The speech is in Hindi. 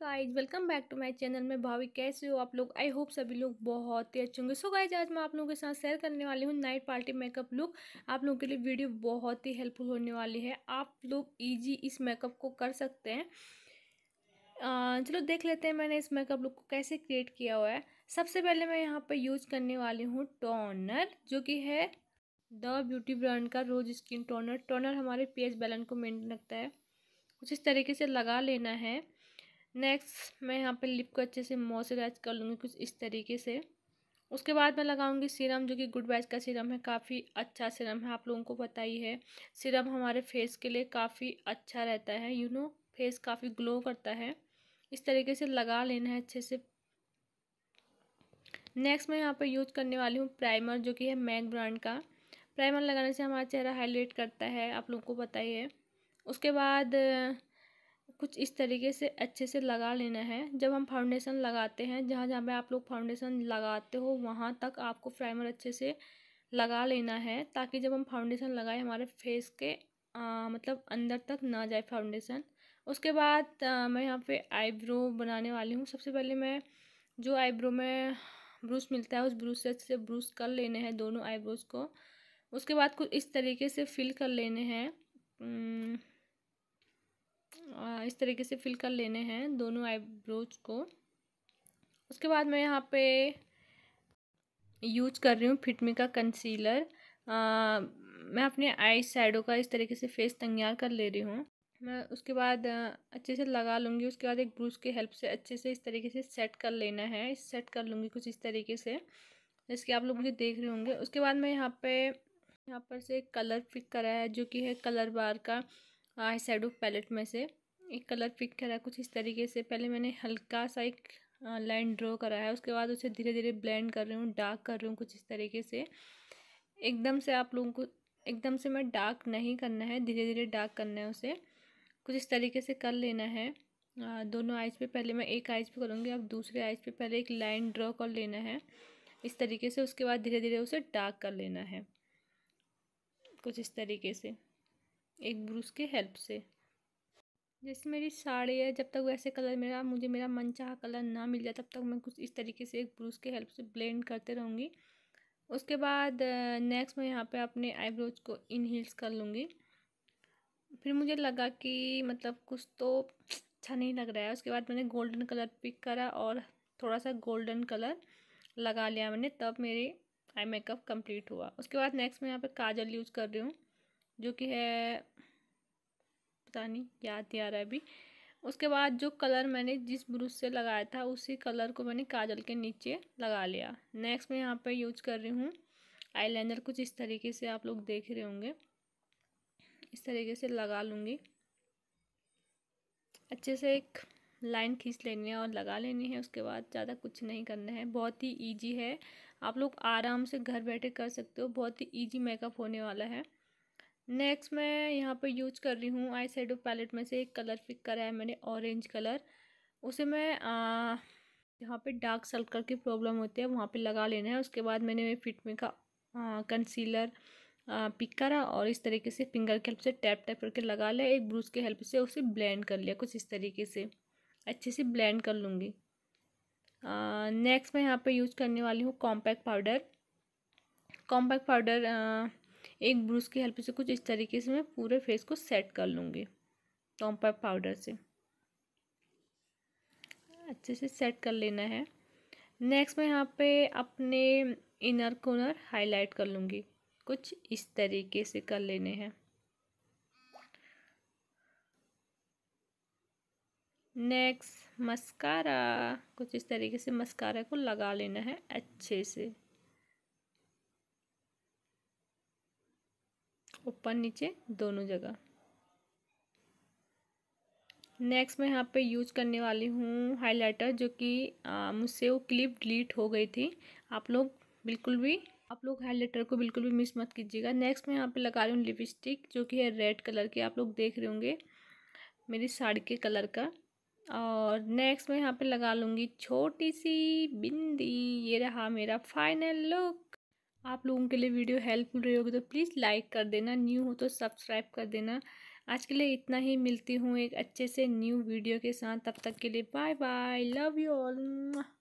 guys welcome back to my channel में भाभी कैसे हो आप लोग आई होप सभी लोग बहुत ही अच्छे होंगे सो गाइज आज मैं आप लोगों के साथ शेयर करने वाली हूँ नाइट पार्टी मेकअप लुक आप लोगों के लिए वीडियो बहुत ही हेल्पफुल होने वाली है आप लोग इजी इस मेकअप को कर सकते हैं चलो देख लेते हैं मैंने इस मेकअप लुक को कैसे क्रिएट किया हुआ है सबसे पहले मैं यहाँ पर यूज़ करने वाली हूँ टोनर जो कि है द ब्यूटी ब्रांड का रोज स्किन टोनर टोनर हमारे पेज बैलेंस को मेनटेन रखता है कुछ इस तरीके से लगा लेना है नेक्स्ट मैं यहाँ पे लिप को अच्छे से मॉइस्चराइज कर लूँगी कुछ इस तरीके से उसके बाद मैं लगाऊंगी सीरम जो कि गुड बैच का सीरम है काफ़ी अच्छा सीरम है आप लोगों को पता ही है सीरम हमारे फेस के लिए काफ़ी अच्छा रहता है यू नो फेस काफ़ी ग्लो करता है इस तरीके से लगा लेना है अच्छे से नेक्स्ट मैं यहाँ पर यूज करने वाली हूँ प्राइमर जो कि है मैक ब्रांड का प्राइमर लगाने से हमारा चेहरा हाईलाइट करता है आप लोगों को पता ही है उसके बाद कुछ इस तरीके से अच्छे से लगा लेना है जब हम फाउंडेशन लगाते हैं जहाँ जहाँ पे आप लोग फाउंडेशन लगाते हो वहाँ तक आपको प्राइमर अच्छे से लगा लेना है ताकि जब हम फाउंडेशन लगाए हमारे फेस के आ, मतलब अंदर तक ना जाए फाउंडेशन उसके बाद आ, मैं यहाँ पे आईब्रो बनाने वाली हूँ सबसे पहले मैं जो आईब्रो में ब्रूश मिलता है उस ब्रूश से अच्छे से ब्रूश कर लेने हैं दोनों आईब्रोज को उसके बाद कुछ इस तरीके से फिल कर लेने हैं इस तरीके से फिल कर लेने हैं दोनों आईब्रोज को उसके बाद मैं यहाँ पे यूज कर रही हूँ फिटमी का कंसीलर मैं अपने आई साइडों का इस तरीके से फेस तैयार कर ले रही हूँ मैं उसके बाद अच्छे से लगा लूँगी उसके बाद एक ब्रूस के हेल्प से अच्छे से इस तरीके से सेट कर लेना है सेट कर लूँगी कुछ इस तरीके से जैसे आप लोग मुझे देख रहे होंगे उसके बाद मैं यहाँ पे यहाँ पर से कलर पिक करा है जो कि है कलर बार का आई सैडो पैलेट में से एक कलर पिक करा कुछ इस तरीके से पहले मैंने हल्का सा एक लाइन ड्रॉ करा है उसके बाद उसे धीरे धीरे ब्लेंड कर रही हूँ डार्क कर रही हूँ कुछ इस तरीके से एकदम से आप लोगों को एकदम से मैं डार्क नहीं करना है धीरे धीरे डार्क करना है उसे कुछ इस तरीके से कर लेना है दोनों आइज पे पहले मैं एक आइज पे करूँगी अब दूसरे आइज पे पहले एक लाइन ड्रॉ कर लेना है इस तरीके से उसके बाद धीरे धीरे उसे डार्क कर लेना है कुछ इस तरीके से एक ब्रूस के हेल्प से जैसे मेरी साड़ी है जब तक वैसे कलर मेरा मुझे मेरा मनचाहा कलर ना मिल जाए तब तक मैं कुछ इस तरीके से एक ब्रूस के हेल्प से ब्लेंड करते रहूँगी उसके बाद नेक्स्ट मैं यहाँ पे अपने आईब्रोज को इनहेल्स कर लूँगी फिर मुझे लगा कि मतलब कुछ तो अच्छा नहीं लग रहा है उसके बाद मैंने गोल्डन कलर पिक करा और थोड़ा सा गोल्डन कलर लगा लिया मैंने तब मेरी आई मेकअप कंप्लीट हुआ उसके बाद नेक्स्ट मैं यहाँ पे काजल यूज़ कर रही हूँ जो कि है पता नहीं याद नहीं आ रहा है अभी उसके बाद जो कलर मैंने जिस ब्रूस से लगाया था उसी कलर को मैंने काजल के नीचे लगा लिया नेक्स्ट मैं यहाँ पर यूज कर रही हूँ आईलाइनर कुछ इस तरीके से आप लोग देख रहे होंगे इस तरीके से लगा लूँगी अच्छे से एक लाइन खींच लेनी है और लगा लेनी है उसके बाद ज़्यादा कुछ नहीं करना है बहुत ही ईजी है आप लोग आराम से घर बैठे कर सकते हो बहुत ही ईजी मेकअप होने वाला है नेक्स्ट मैं यहाँ पर यूज कर रही हूँ आई शेडो पैलेट में से एक कलर पिक करा है मैंने ऑरेंज कलर उसे मैं यहाँ पे डार्क सर्कल की प्रॉब्लम होती है वहाँ पे लगा लेना है उसके बाद मैंने में का कंसीलर पिक करा और इस तरीके से फिंगर के हेल्प से टैप टैप करके लगा लिया एक ब्रूस के हेल्प से उसे ब्लेंड कर लिया कुछ इस तरीके से अच्छे से ब्लेंड कर लूँगी नेक्स्ट मैं यहाँ पे यूज़ करने वाली हूँ कॉम्पैक्ट पाउडर कॉम्पैक्ट पाउडर एक ब्रश की हेल्प से कुछ इस तरीके से मैं पूरे फेस को सेट कर लूँगी टॉम्पर पाउडर से अच्छे से सेट कर लेना है नेक्स्ट मैं यहाँ पे अपने इनर कॉर्नर हाईलाइट कर लूँगी कुछ इस तरीके से कर लेने हैं नेक्स्ट मस्कारा कुछ इस तरीके से मस्कारा को लगा लेना है अच्छे से ऊपर नीचे दोनों जगह नेक्स्ट मैं यहाँ पे यूज करने वाली हूँ हाइलाइटर जो कि मुझसे वो क्लिप डिलीट हो गई थी आप लोग बिल्कुल भी आप लोग हाइलाइटर को बिल्कुल भी मिस मत कीजिएगा नेक्स्ट मैं यहाँ पे लगा रही हूँ लिपस्टिक जो कि है रेड कलर की आप लोग देख रहे होंगे मेरी साड़ी के कलर का और नेक्स्ट मैं यहाँ पे लगा लूँगी छोटी सी बिंदी ये रहा मेरा फाइनल लुक आप लोगों के लिए वीडियो हेल्पफुल रही होगी तो प्लीज़ लाइक कर देना न्यू हो तो सब्सक्राइब कर देना आज के लिए इतना ही मिलती हूँ एक अच्छे से न्यू वीडियो के साथ तब तक के लिए bye bye love you all